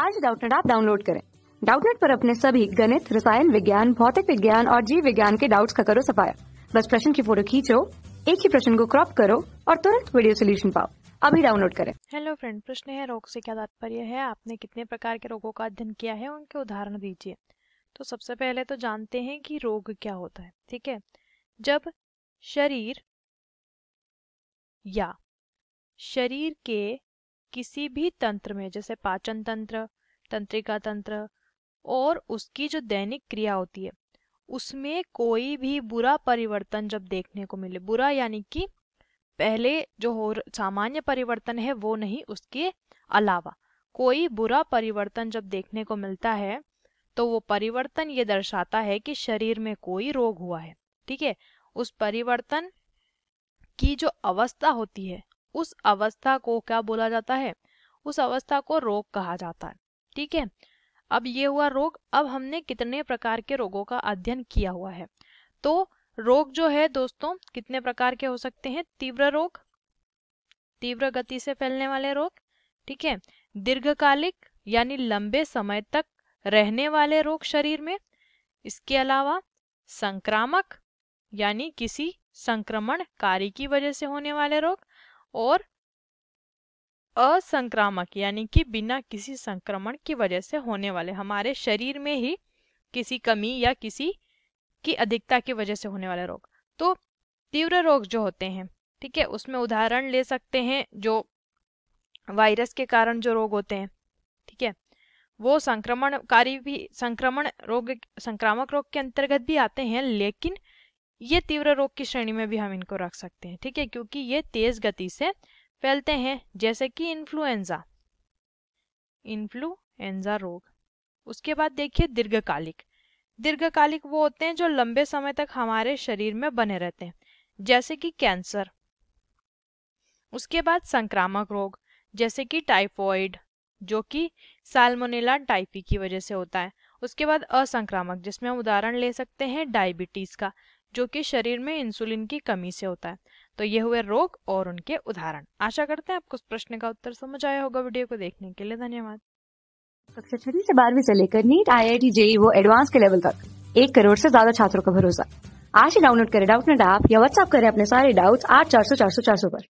आज डाउटनेट आप डाउनलोड करें डाउटनेट पर अपने सभी गणित रसायन विज्ञान भौतिक विज्ञान और जीव विज्ञान के डाउट्स का करो सफाया बस प्रश्न की फोटो खींचो एक ही प्रश्न को क्रॉप करो और तुरंत वीडियो सोल्यूशन पाओ अभी डाउनलोड करें हेलो फ्रेंड प्रश्न है रोग से क्या तात्पर्य है आपने कितने प्रकार के रोगों का अध्ययन किया है उनके उदाहरण दीजिए तो सबसे पहले तो जानते हैं कि रोग क्या होता है ठीक है जब शरीर या शरीर के किसी भी तंत्र में जैसे पाचन तंत्र तंत्रिका तंत्र और उसकी जो दैनिक क्रिया होती है उसमें कोई भी बुरा परिवर्तन जब देखने को मिले बुरा यानी कि पहले जो हो सामान्य परिवर्तन है वो नहीं उसके अलावा कोई बुरा परिवर्तन जब देखने को मिलता है तो वो परिवर्तन ये दर्शाता है कि शरीर में कोई रोग हुआ है ठीक है उस परिवर्तन की जो अवस्था होती है उस अवस्था को क्या बोला जाता है उस अवस्था को रोग कहा जाता है ठीक है अब ये हुआ रोग अब हमने कितने प्रकार के रोगों का अध्ययन किया हुआ है तो रोग जो है दोस्तों कितने प्रकार के हो सकते हैं तीव्र रोग तीव्र गति से फैलने वाले रोग ठीक है दीर्घकालिक यानी लंबे समय तक रहने वाले रोग शरीर में इसके अलावा संक्रामक यानी किसी संक्रमणकारी की वजह से होने वाले रोग और असंक्रामक यानी कि बिना किसी संक्रमण की वजह से होने वाले हमारे शरीर में ही किसी कमी या किसी की अधिकता की वजह से होने वाले रोग तो तीव्र रोग जो होते हैं ठीक है उसमें उदाहरण ले सकते हैं जो वायरस के कारण जो रोग होते हैं ठीक है वो संक्रमणकारी भी संक्रमण रोग संक्रामक रोग के अंतर्गत भी आते हैं लेकिन ये तीव्र रोग की श्रेणी में भी हम इनको रख सकते हैं ठीक है क्योंकि ये तेज गति से फैलते हैं जैसे कि इन्फ्लुएंजा इन्फ्लुएंजा रोग उसके बाद देखिए दीर्घकालिक दीर्घकालिक वो होते हैं जो लंबे समय तक हमारे शरीर में बने रहते हैं जैसे कि कैंसर उसके बाद संक्रामक रोग जैसे कि टाइफॉइड जो कि साल्मोनेला टाइफी e की वजह से होता है उसके बाद असंक्रामक जिसमें हम उदाहरण ले सकते हैं डायबिटीज का जो कि शरीर में इंसुलिन की कमी से होता है तो ये हुए रोग और उनके उदाहरण आशा करते हैं आपको इस प्रश्न का उत्तर समझ आया होगा वीडियो को देखने के लिए धन्यवाद कक्षा छठी से बारहवीं से लेकर NEET I I T JEE वो एडवांस के लेवल तक एक करोड़ से ज्यादा छात्रों का भरोसा आज ही डाउनलोड करें डाउट नेट ऐप या व्हाट्सअप करें अपने सारे डाउट्स आठ चार सौ चार सौ चार सौ पर